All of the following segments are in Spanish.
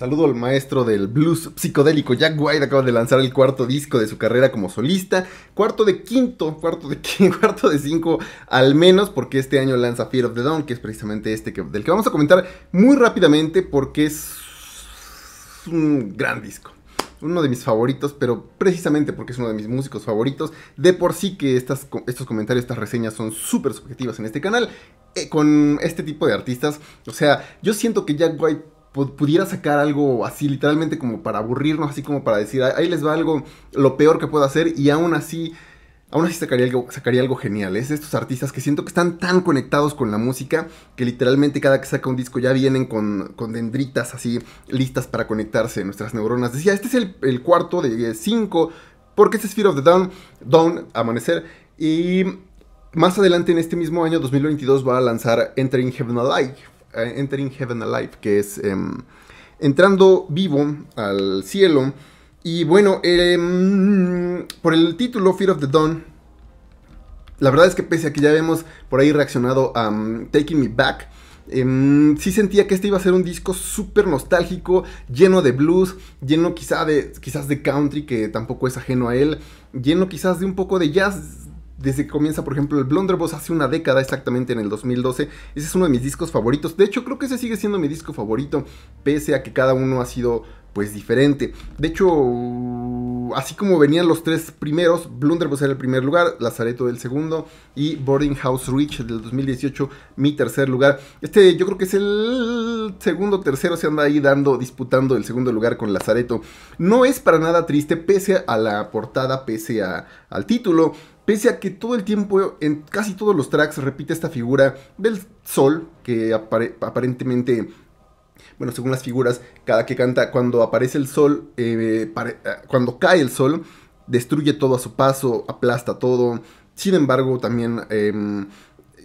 Saludo al maestro del blues psicodélico Jack White, acaba de lanzar el cuarto disco de su carrera como solista, cuarto de quinto, cuarto de quinto, cuarto de cinco al menos, porque este año lanza Fear of the Dawn, que es precisamente este del que vamos a comentar muy rápidamente porque es un gran disco uno de mis favoritos, pero precisamente porque es uno de mis músicos favoritos, de por sí que estos comentarios, estas reseñas son súper subjetivas en este canal, eh, con este tipo de artistas. O sea, yo siento que Jack White pudiera sacar algo así literalmente como para aburrirnos, así como para decir, ahí les va algo, lo peor que puedo hacer y aún así, aún así sacaría algo, sacaría algo genial. ¿eh? Es estos artistas que siento que están tan conectados con la música que literalmente cada que saca un disco ya vienen con, dendritas así listas para conectarse nuestras neuronas. Decía, este es el, cuarto de eh, cinco, porque este es Fear of the Dawn, Dawn, Amanecer, y... Más adelante en este mismo año 2022 va a lanzar Entering Heaven Alive, eh, Entering Heaven Alive, que es em, entrando vivo al cielo. Y bueno, em, por el título Fear of the Dawn, la verdad es que pese a que ya habíamos por ahí reaccionado a mm, Taking Me Back, em, sí sentía que este iba a ser un disco súper nostálgico, lleno de blues, lleno quizá de, quizás de country, que tampoco es ajeno a él, lleno quizás de un poco de jazz, desde que comienza, por ejemplo, el Blunderbuss hace una década exactamente en el 2012. Ese es uno de mis discos favoritos. De hecho, creo que ese sigue siendo mi disco favorito, pese a que cada uno ha sido pues diferente. De hecho, así como venían los tres primeros, Blunderbuss era el primer lugar, Lazareto el segundo y Boarding House Reach del 2018 mi tercer lugar. Este yo creo que es el segundo, tercero, se anda ahí dando, disputando el segundo lugar con Lazareto. No es para nada triste, pese a la portada, pese al título. Pese a que todo el tiempo, en casi todos los tracks, repite esta figura del sol, que aparentemente bueno, según las figuras, cada que canta, cuando aparece el sol, eh, eh, cuando cae el sol, destruye todo a su paso, aplasta todo. Sin embargo, también em,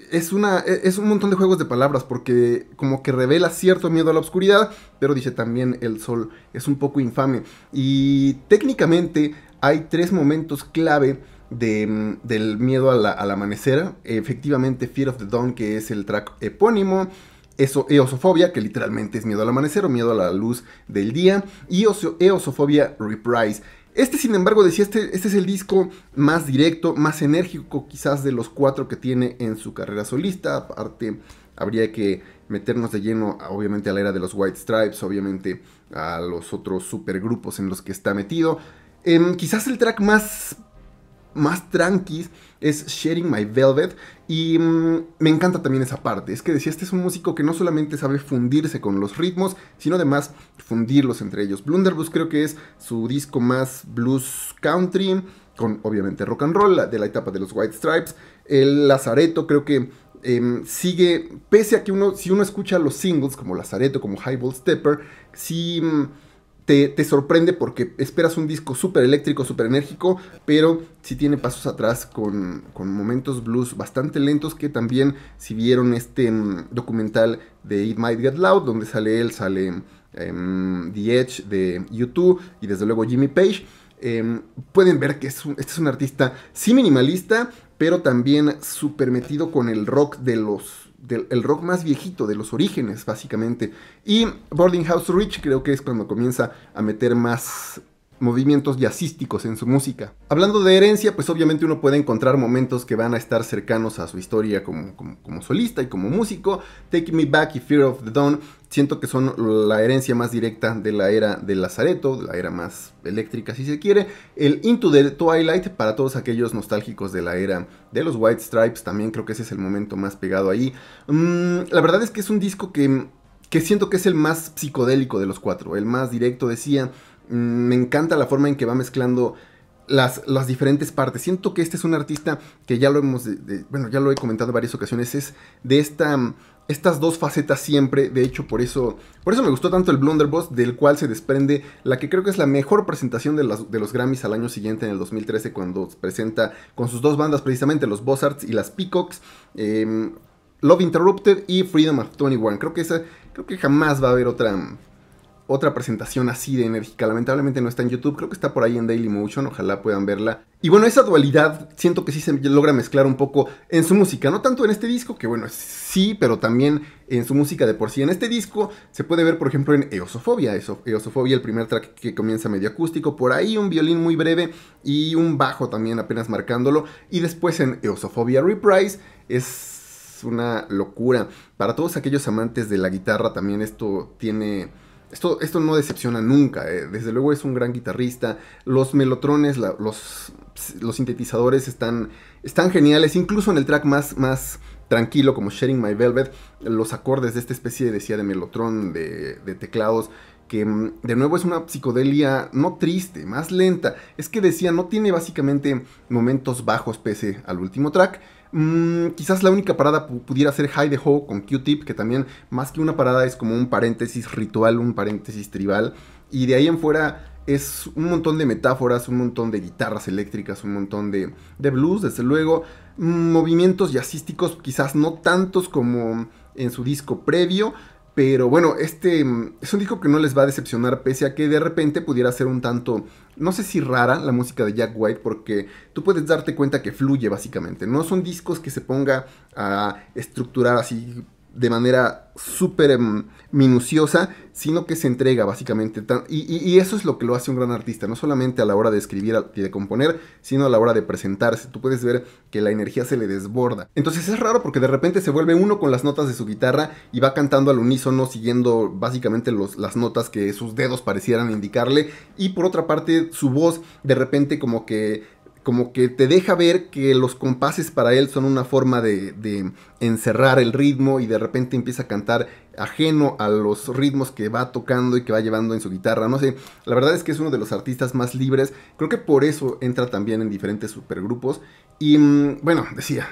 es, una, e, es un montón de juegos de palabras porque como que revela cierto miedo a la oscuridad, pero dice también el sol es un poco infame. Y técnicamente hay tres momentos clave de, del miedo al amanecer. Efectivamente, Fear of the Dawn, que es el track epónimo. Eso, eosofobia, que literalmente es miedo al amanecer o miedo a la luz del día. Y Eosofobia Reprise. Este, sin embargo, decía, este, este es el disco más directo, más enérgico quizás de los cuatro que tiene en su carrera solista. Aparte, habría que meternos de lleno, obviamente, a la era de los White Stripes, obviamente, a los otros supergrupos en los que está metido. Em, quizás el track más más tranquis es Sharing My Velvet y mm, me encanta también esa parte. Es que decía, este es un músico que no solamente sabe fundirse con los ritmos, sino además fundirlos entre ellos. Blunderbuss creo que es su disco más blues country, con obviamente rock and roll, de la etapa de los White Stripes. El Lazareto creo que em, sigue, pese a que uno, si uno escucha los singles como Lazareto, como Highball Stepper, si... Mm, te, sorprende porque esperas un disco súper eléctrico, súper enérgico, pero si tiene pasos atrás con, momentos blues bastante lentos que también, si vieron este mm, documental de It Might Get Loud, donde sale él, sale em, The Edge de YouTube y desde luego Jimmy Page, em, pueden ver que es este es un artista sí minimalista, pero también súper metido con el rock de los... el rock más viejito, de los orígenes, básicamente. Y Boarding House Rich creo que es cuando comienza a meter más movimientos jazzísticos en su música. Hablando de herencia, pues obviamente uno puede encontrar momentos que van a estar cercanos a su historia como, solista y como músico. Take Me Back y Fear of the Dawn siento que son la herencia más directa de la era de Lazareto, la era más eléctrica si se quiere. El Into the Twilight para todos aquellos nostálgicos de la era de los White Stripes, también creo que ese es el momento más pegado ahí. Mm, la verdad es que es un disco que, que siento que es el más psicodélico de los cuatro, el más directo, decía me encanta la forma en que va mezclando las, diferentes partes. Siento que este es un artista que ya lo hemos, bueno, ya lo he comentado en varias ocasiones, es de esta, estas dos facetas siempre, de hecho por eso, por eso me gustó tanto el Blunderbuss, del cual se desprende la que creo que es la mejor presentación de, los Grammys al año siguiente, en el 2013, cuando presenta con sus dos bandas precisamente, los Buzzards y las Peacocks. Em, Love Interrupted y Freedom of 21. Creo que esa, creo que jamás va a haber otra, otra presentación así de enérgica. Lamentablemente no está en YouTube, creo que está por ahí en Daily Dailymotion, ojalá puedan verla. Y bueno, esa dualidad siento que sí se logra mezclar un poco en su música, no tanto en este disco, que bueno, sí, pero también en su música de por sí. En este disco se puede ver, por ejemplo, en Eosofobia, Eosofobia, el primer track que comienza medio acústico, por ahí un violín muy breve y un bajo también apenas marcándolo, y después en Eosofobia Reprise es una locura. Para todos aquellos amantes de la guitarra también esto tiene esto, no decepciona nunca, eh. desde luego es un gran guitarrista, los melotrones, los, los, sintetizadores están, están geniales, incluso en el track más, más tranquilo como Sharing My Velvet, los acordes de esta especie, decía, de melotrón, de teclados, que mm, de nuevo es una psicodelia no triste, más lenta. Es que decía, no tiene básicamente momentos bajos pese al último track. Mm, quizás la única parada pudiera ser High the Ho con Q-Tip, que también más que una parada es como un paréntesis ritual, un paréntesis tribal. Y de ahí en fuera es un montón de metáforas, un montón de guitarras eléctricas, un montón de, de blues, desde luego. Mm, movimientos jazzísticos, quizás no tantos como en su disco previo, pero bueno, este mm, es un disco que no les va a decepcionar, pese a que de repente pudiera ser un tanto, no sé si rara la música de Jack White, porque tú puedes darte cuenta que fluye básicamente. No son discos que se ponga a estructurar así de manera súper em, minuciosa, sino que se entrega básicamente. Y, y, eso es lo que lo hace un gran artista, no solamente a la hora de escribir y de componer, sino a la hora de presentarse. Tú puedes ver que la energía se le desborda. Entonces es raro porque de repente se vuelve uno con las notas de su guitarra y va cantando al unísono, siguiendo básicamente las notas que sus dedos parecieran indicarle. Y por otra parte, su voz de repente como que como que te deja ver que los compases para él son una forma de, encerrar el ritmo y de repente empieza a cantar ajeno a los ritmos que va tocando y que va llevando en su guitarra. No sé, la verdad es que es uno de los artistas más libres. Creo que por eso entra también en diferentes supergrupos. Y mm, bueno, decía,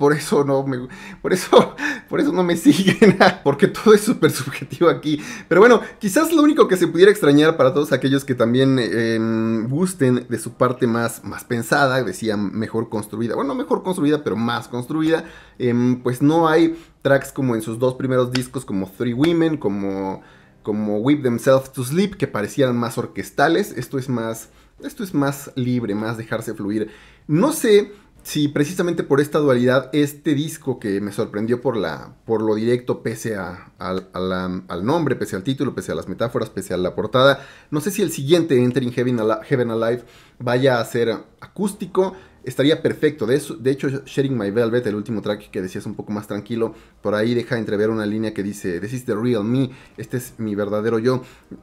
por eso no me, por eso, por eso no me siguen, porque todo es súper subjetivo aquí. Pero bueno, quizás lo único que se pudiera extrañar para todos aquellos que también em, gusten de su parte más, más pensada, decía mejor construida, bueno, mejor construida, pero más construida, em, pues no hay tracks como en sus dos primeros discos, como Three Women, como, como Whip Themselves to Sleep, que parecían más orquestales, esto es más, esto es más libre, más dejarse fluir. No sé Sí, precisamente por esta dualidad, este disco que me sorprendió por, la, por lo directo, pese al, nombre, pese al título, pese a las metáforas, pese a la portada, no sé si el siguiente, Entering Heaven, Alive, vaya a ser acústico, estaría perfecto. De, eso, de hecho, Sharing My Velvet, el último track que decías un poco más tranquilo, por ahí deja entrever una línea que dice, This is the real me, este es mi verdadero yo.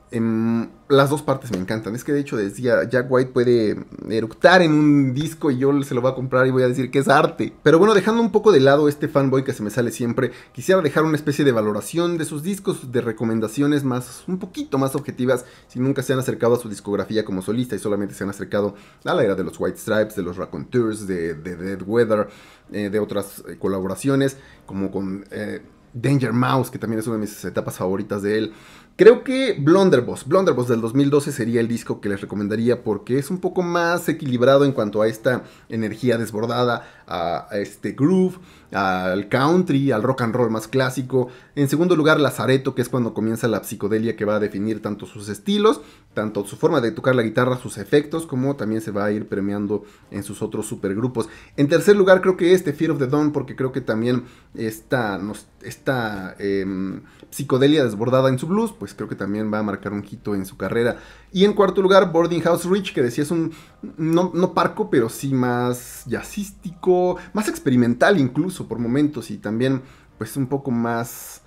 Em, las dos partes me encantan. Es que de hecho decía, Jack White puede eructar en un disco y yo se lo voy a comprar y voy a decir que es arte. Pero bueno, dejando un poco de lado este fanboy que se me sale siempre, quisiera dejar una especie de valoración de sus discos, de recomendaciones más, un poquito más objetivas, si nunca se han acercado a su discografía como solista y solamente se han acercado a la era de los White Stripes, de los Raconteurs, de, de Dead Weather, eh, de otras eh, colaboraciones, como con... Eh, Danger Mouse, que también es una de mis etapas favoritas de él. Creo que Blunderboss, Blunderboss del 2012 sería el disco que les recomendaría porque es un poco más equilibrado en cuanto a esta energía desbordada, a, este groove, al country, al rock and roll más clásico. En segundo lugar, Lazareto, que es cuando comienza la psicodelia que va a definir tanto sus estilos tanto su forma de tocar la guitarra, sus efectos, como también se va a ir premiando en sus otros supergrupos. En tercer lugar, creo que este Fear of the Dawn, porque creo que también esta, esta em, psicodelia desbordada en su blues, pues creo que también va a marcar un hito en su carrera. Y en cuarto lugar, Boarding House Rich, que decía es un, no, no parco, pero sí más jazzístico, más experimental incluso por momentos, y también pues un poco más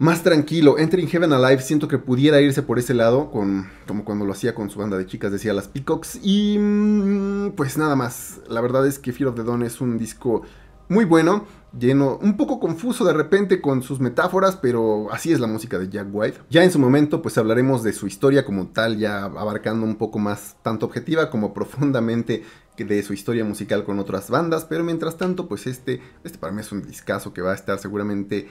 más tranquilo. Entering Heaven Alive siento que pudiera irse por ese lado, con, como cuando lo hacía con su banda de chicas, decía las Peacocks. Y mm, pues nada más, la verdad es que Fear of the Dawn es un disco muy bueno, lleno, un poco confuso de repente con sus metáforas, pero así es la música de Jack White. Ya en su momento pues hablaremos de su historia como tal, ya abarcando un poco más tanto objetiva como profundamente de su historia musical con otras bandas, pero mientras tanto pues este, este para mí es un discazo que va a estar seguramente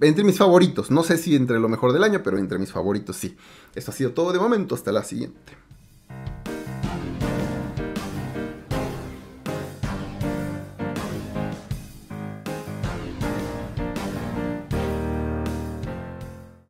entre mis favoritos. No sé si entre lo mejor del año, pero entre mis favoritos sí. Esto ha sido todo de momento. Hasta la siguiente.